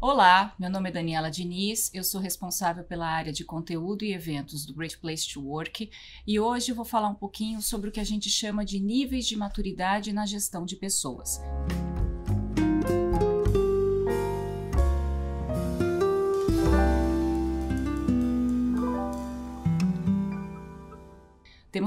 Olá, meu nome é Daniela Diniz, eu sou responsável pela área de conteúdo e eventos do Great Place to Work e hoje vou falar um pouquinho sobre o que a gente chama de níveis de maturidade na gestão de pessoas.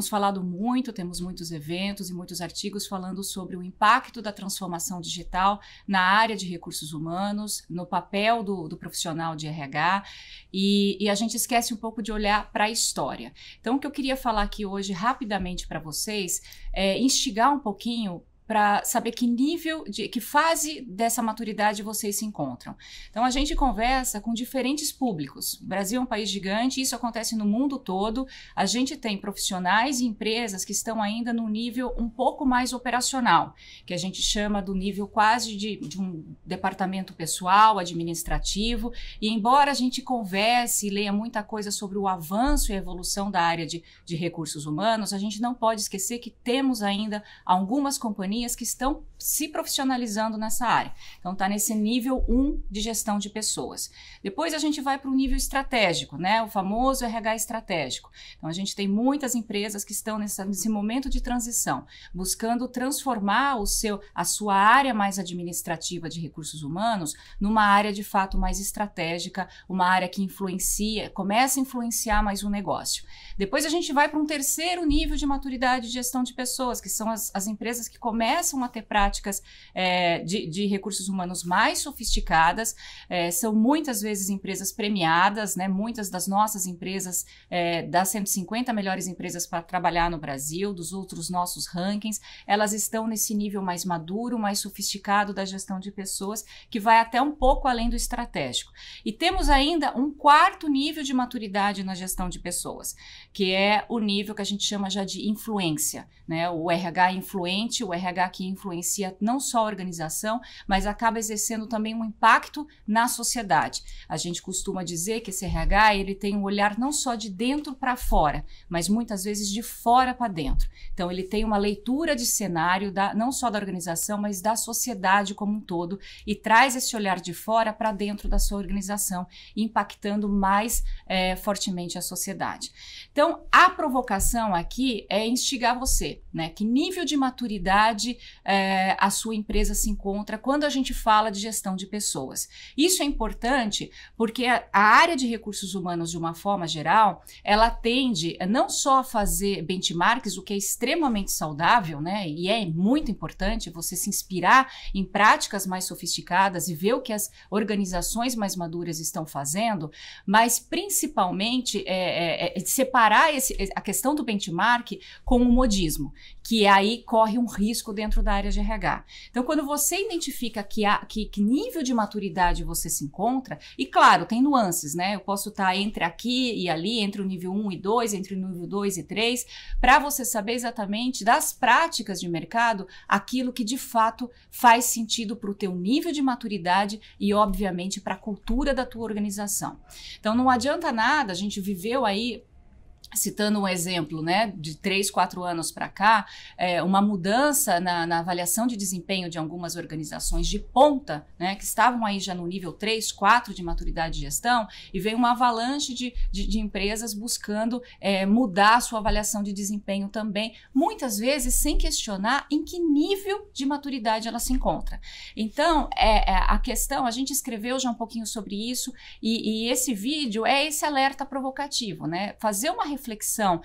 Temos falado muito, temos muitos eventos e muitos artigos falando sobre o impacto da transformação digital na área de recursos humanos, no papel do, do profissional de RH, e, e a gente esquece um pouco de olhar para a história. Então, o que eu queria falar aqui hoje, rapidamente para vocês, é instigar um pouquinho para saber que nível, de, que fase dessa maturidade vocês se encontram. Então, a gente conversa com diferentes públicos. O Brasil é um país gigante, isso acontece no mundo todo. A gente tem profissionais e empresas que estão ainda no nível um pouco mais operacional, que a gente chama do nível quase de, de um departamento pessoal, administrativo. E embora a gente converse e leia muita coisa sobre o avanço e a evolução da área de, de recursos humanos, a gente não pode esquecer que temos ainda algumas companhias companhias que estão se profissionalizando nessa área. Então, está nesse nível 1 um de gestão de pessoas. Depois a gente vai para o nível estratégico, né? O famoso RH estratégico. Então, a gente tem muitas empresas que estão nesse momento de transição, buscando transformar o seu, a sua área mais administrativa de recursos humanos numa área de fato mais estratégica, uma área que influencia, começa a influenciar mais o negócio. Depois a gente vai para um terceiro nível de maturidade de gestão de pessoas, que são as, as empresas que começam a ter prática práticas é, de, de, recursos humanos mais sofisticadas, é, são muitas vezes empresas premiadas, né? muitas das nossas empresas, é, das 150 melhores empresas para trabalhar no Brasil, dos outros nossos rankings, elas estão nesse nível mais maduro, mais sofisticado da gestão de pessoas, que vai até um pouco além do estratégico. E temos ainda um quarto nível de maturidade na gestão de pessoas, que é o nível que a gente chama já de influência, né? o RH influente, o RH que influencia beneficia não só a organização, mas acaba exercendo também um impacto na sociedade. A gente costuma dizer que esse RH ele tem um olhar não só de dentro para fora, mas muitas vezes de fora para dentro. Então ele tem uma leitura de cenário da, não só da organização, mas da sociedade como um todo e traz esse olhar de fora para dentro da sua organização, impactando mais é, fortemente a sociedade. Então a provocação aqui é instigar você né? Que nível de maturidade é, a sua empresa se encontra quando a gente fala de gestão de pessoas? Isso é importante porque a, a área de recursos humanos, de uma forma geral, ela tende não só a fazer benchmarks, o que é extremamente saudável, né? E é muito importante você se inspirar em práticas mais sofisticadas e ver o que as organizações mais maduras estão fazendo, mas principalmente é, é, é separar esse, a questão do benchmark com o modismo que é aí corre um risco dentro da área de RH. Então, quando você identifica que, há, que, que nível de maturidade você se encontra, e claro, tem nuances, né? Eu posso estar tá entre aqui e ali, entre o nível 1 e 2, entre o nível 2 e 3, para você saber exatamente das práticas de mercado aquilo que de fato faz sentido para o teu nível de maturidade e, obviamente, para a cultura da tua organização. Então, não adianta nada, a gente viveu aí citando um exemplo, né, de três, quatro anos para cá, é, uma mudança na, na, avaliação de desempenho de algumas organizações de ponta, né, que estavam aí já no nível 3, 4 de maturidade de gestão, e veio uma avalanche de, de, de empresas buscando é, mudar a sua avaliação de desempenho também, muitas vezes sem questionar em que nível de maturidade ela se encontra. Então, é, é a questão, a gente escreveu já um pouquinho sobre isso, e, e esse vídeo é esse alerta provocativo, né, fazer uma reflexão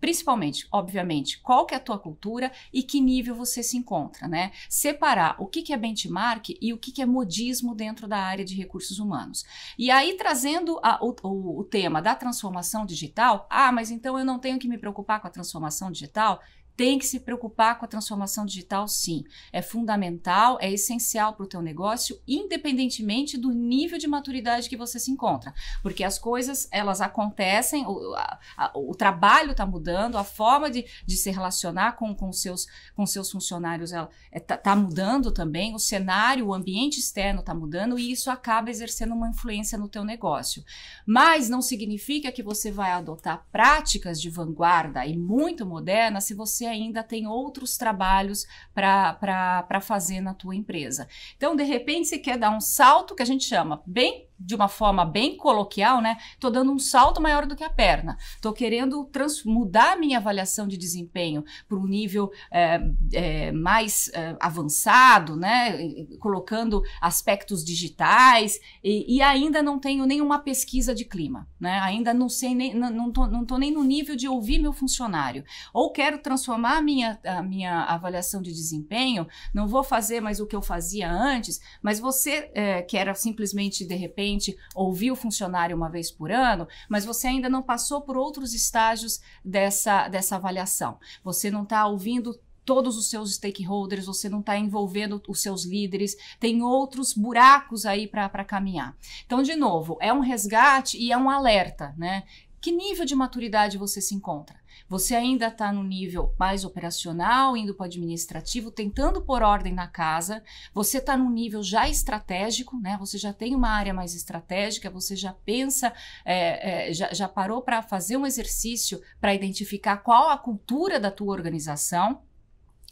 principalmente, obviamente, qual que é a tua cultura e que nível você se encontra, né? Separar o que, que é benchmark e o que, que é modismo dentro da área de recursos humanos. E aí, trazendo a, o, o, o tema da transformação digital, ah, mas então eu não tenho que me preocupar com a transformação digital? tem que se preocupar com a transformação digital, sim. É fundamental, é essencial para o teu negócio, independentemente do nível de maturidade que você se encontra. Porque as coisas, elas acontecem, o, a, o trabalho está mudando, a forma de, de se relacionar com, com, seus, com seus funcionários está é, tá, tá mudando também, o cenário, o ambiente externo está mudando e isso acaba exercendo uma influência no teu negócio. Mas não significa que você vai adotar práticas de vanguarda e muito moderna se você você ainda tem outros trabalhos para fazer na tua empresa. Então, de repente, você quer dar um salto que a gente chama bem de uma forma bem coloquial, né? Estou dando um salto maior do que a perna. Estou querendo mudar a minha avaliação de desempenho para um nível é, é, mais é, avançado, né? Colocando aspectos digitais e, e, ainda não tenho nenhuma pesquisa de clima, né? Ainda não sei nem, não, tô, não nem no nível de ouvir meu funcionário. Ou quero transformar a minha, a minha avaliação de desempenho, não vou fazer mais o que eu fazia antes, mas você é, era simplesmente, de repente, repente ouvir o funcionário uma vez por ano, mas você ainda não passou por outros estágios dessa, dessa avaliação. Você não está ouvindo todos os seus stakeholders, você não está envolvendo os seus líderes, tem outros buracos aí para caminhar. Então, de novo, é um resgate e é um alerta, né? Que nível de maturidade você se encontra? Você ainda está no nível mais operacional, indo para o administrativo, tentando pôr ordem na casa. Você está no nível já estratégico, né? Você já tem uma área mais estratégica, você já pensa, é, é, já, já parou para fazer um exercício para identificar qual a cultura da tua organização.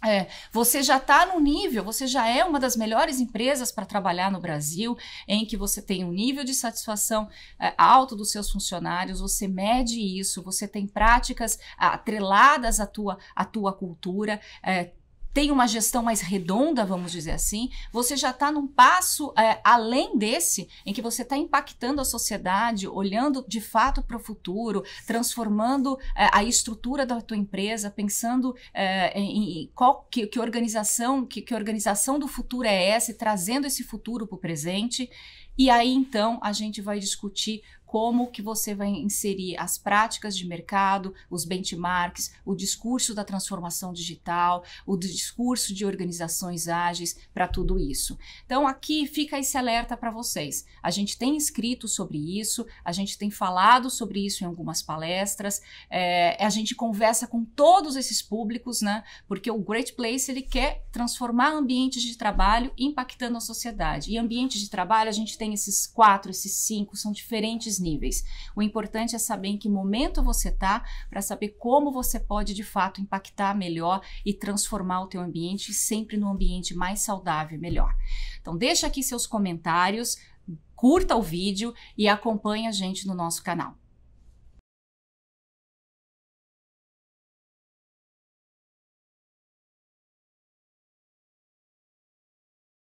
É, você já está no nível, você já é uma das melhores empresas para trabalhar no Brasil, em que você tem um nível de satisfação é, alto dos seus funcionários, você mede isso, você tem práticas atreladas à tua, à tua cultura, é, tem uma gestão mais redonda, vamos dizer assim, você já está num passo é, além desse, em que você está impactando a sociedade, olhando de fato para o futuro, transformando é, a estrutura da tua empresa, pensando é, em, qual que, que organização, que, que organização do futuro é essa, e trazendo esse futuro para o presente. E aí então a gente vai discutir como que você vai inserir as práticas de mercado, os benchmarks, o discurso da transformação digital, o discurso de organizações ágeis para tudo isso. Então aqui fica esse alerta para vocês. A gente tem escrito sobre isso, a gente tem falado sobre isso em algumas palestras, é, a gente conversa com todos esses públicos, né? Porque o Great Place ele quer transformar ambientes de trabalho impactando a sociedade. E ambientes de trabalho a gente tem esses quatro, esses cinco, são diferentes níveis. O importante é saber em que momento você está para saber como você pode de fato impactar melhor e transformar o teu ambiente sempre no ambiente mais saudável e melhor. Então deixa aqui seus comentários, curta o vídeo e acompanhe a gente no nosso canal.